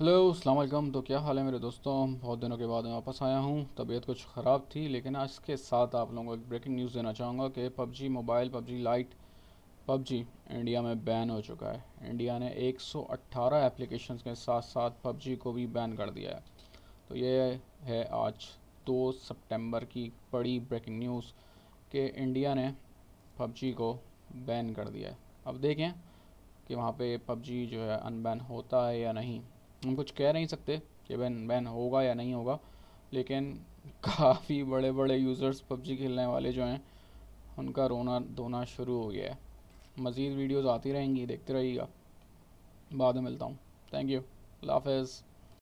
hello अलैक्म तो क्या हाल है मेरे दोस्तों बहुत दिनों के बाद मैं वापस आया हूँ तबीयत कुछ ख़राब थी लेकिन आज के साथ आप लोगों को एक ब्रेकिंग न्यूज़ देना चाहूँगा कि PUBG mobile PUBG lite PUBG India में बैन हो चुका है इंडिया ने 118 एप्लीकेशंस के साथ साथ पबजी को भी बैन कर दिया है तो ये है आज दो सप्टेम्बर की बड़ी ब्रेकिंग न्यूज़ कि इंडिया ने पबजी को बैन कर दिया है अब देखें कि वहाँ पर पबजी जो है अनबैन होता है या नहीं हम कुछ कह नहीं सकते कि बैन बैन होगा या नहीं होगा लेकिन काफ़ी बड़े बड़े यूज़र्स पबजी खेलने वाले जो हैं उनका रोना धोना शुरू हो गया है मज़ीद वीडियोज़ आती रहेंगी देखते रहिएगा बाद में मिलता हूँ थैंक यू अल्लाह हाफिज़